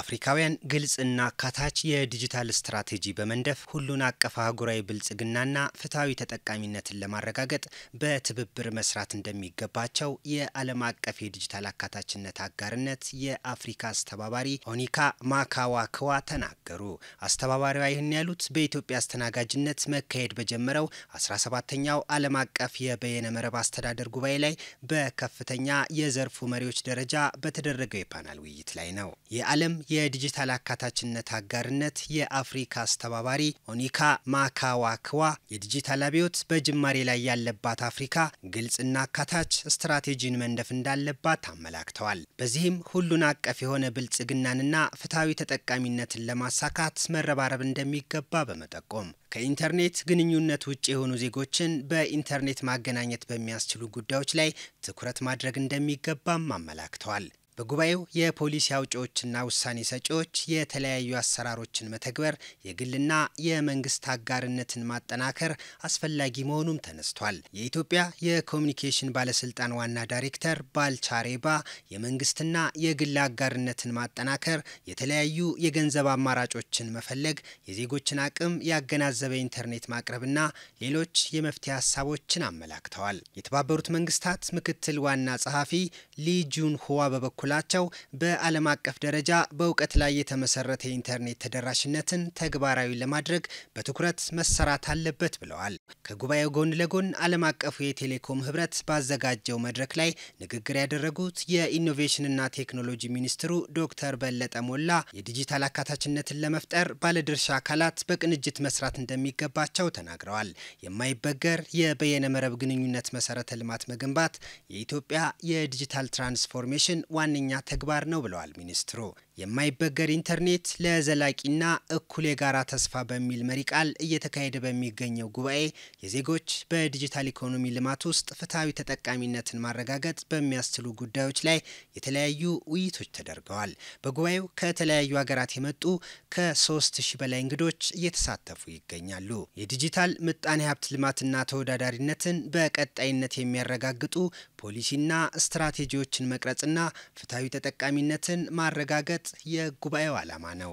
አፍሪካውያን ግልጽና አካታች የዲጂታል ስትራቴጂ በመንደፍ ሁሉን አቀፍ አህጉራዊ ብልጽግናና ፍትሐዊ ተጠቃሚነትን ለማረጋገጥ በትብብር መስራት እንደሚገባቸው የዓለም አቀፍ የዲጂታል አካታችነት አጋርነት የአፍሪካ አስተባባሪ ኦኒካ ማካዋክዋ ተናገሩ። አስተባባሪዋ ይህን ያሉት በኢትዮጵያ አስተናጋጅነት መካሄድ በጀመረው 17ተኛው ዓለም አቀፍ የበየነ መረብ አስተዳደር ጉባኤ ላይ በከፍተኛ የዘርፉ መሪዎች ደረጃ በተደረገው የፓናል ውይይት ላይ ነው። የዓለም የዲጂታል አካታችነት አጋርነት የአፍሪካ አስተባባሪ ኦኒካ ማካዋክዋ የዲጂታል አብዮት በጅማሬ ላይ ያለባት አፍሪካ ግልጽና አካታች ስትራቴጂን መንደፍ እንዳለባት አመላክተዋል። በዚህም ሁሉን አቀፍ የሆነ ብልጽግናንና ፍትሐዊ ተጠቃሚነትን ለማሳካት መረባረብ እንደሚገባ በመጠቆም ከኢንተርኔት ግንኙነት ውጭ የሆኑ ዜጎችን በኢንተርኔት ማገናኘት በሚያስችሉ ጉዳዮች ላይ ትኩረት ማድረግ እንደሚገባም አመላክተዋል። በጉባኤው የፖሊሲ አውጪዎችና ውሳኔ ሰጪዎች የተለያዩ አሰራሮችን መተግበር፣ የግልና የመንግስት አጋርነትን ማጠናከር አስፈላጊ መሆኑም ተነስቷል። የኢትዮጵያ የኮሚኒኬሽን ባለስልጣን ዋና ዳይሬክተር ባልቻሬባ የመንግስትና የግል አጋርነትን ማጠናከር፣ የተለያዩ የገንዘብ አማራጮችን መፈለግ፣ የዜጎችን አቅም ያገናዘበ ኢንተርኔት ማቅረብና ሌሎች የመፍትሄ ሀሳቦችን አመላክተዋል። የተባበሩት መንግስታት ምክትል ዋና ጸሐፊ ሊጁን ሁዋ በበኩ በበኩላቸው በዓለም አቀፍ ደረጃ በእውቀት ላይ የተመሰረተ የኢንተርኔት ተደራሽነትን ተግባራዊ ለማድረግ በትኩረት መሰራት አለበት ብለዋል። ከጉባኤው ጎን ለጎን ዓለም አቀፉ የቴሌኮም ህብረት ባዘጋጀው መድረክ ላይ ንግግር ያደረጉት የኢኖቬሽንና ቴክኖሎጂ ሚኒስትሩ ዶክተር በለጠ ሞላ የዲጂታል አካታችነትን ለመፍጠር ባለድርሻ አካላት በቅንጅት መስራት እንደሚገባቸው ተናግረዋል። የማይበገር የበየነ መረብ ግንኙነት መሰረተ ልማት መገንባት የኢትዮጵያ የዲጂታል ትራንስፎርሜሽን ዋና ዋነኛ ተግባር ነው ብለዋል ሚኒስትሩ። የማይበገር ኢንተርኔት ለዘላቂና እኩል የጋራ ተስፋ በሚል መሪ ቃል እየተካሄደ በሚገኘው ጉባኤ የዜጎች በዲጂታል ኢኮኖሚ ልማት ውስጥ ፍትሐዊ ተጠቃሚነትን ማረጋገጥ በሚያስችሉ ጉዳዮች ላይ የተለያዩ ውይይቶች ተደርገዋል። በጉባኤው ከተለያዩ ሀገራት የመጡ ከ3000 በላይ እንግዶች እየተሳተፉ ይገኛሉ። የዲጂታል ምጣኔ ሀብት ልማትና ተወዳዳሪነትን በቀጣይነት የሚያረጋግጡ ፖሊሲና ስትራቴጂዎችን መቅረጽና ፍትሐዊ ተጠቃሚነትን ማረጋገጥ የጉባኤው ዓላማ ነው።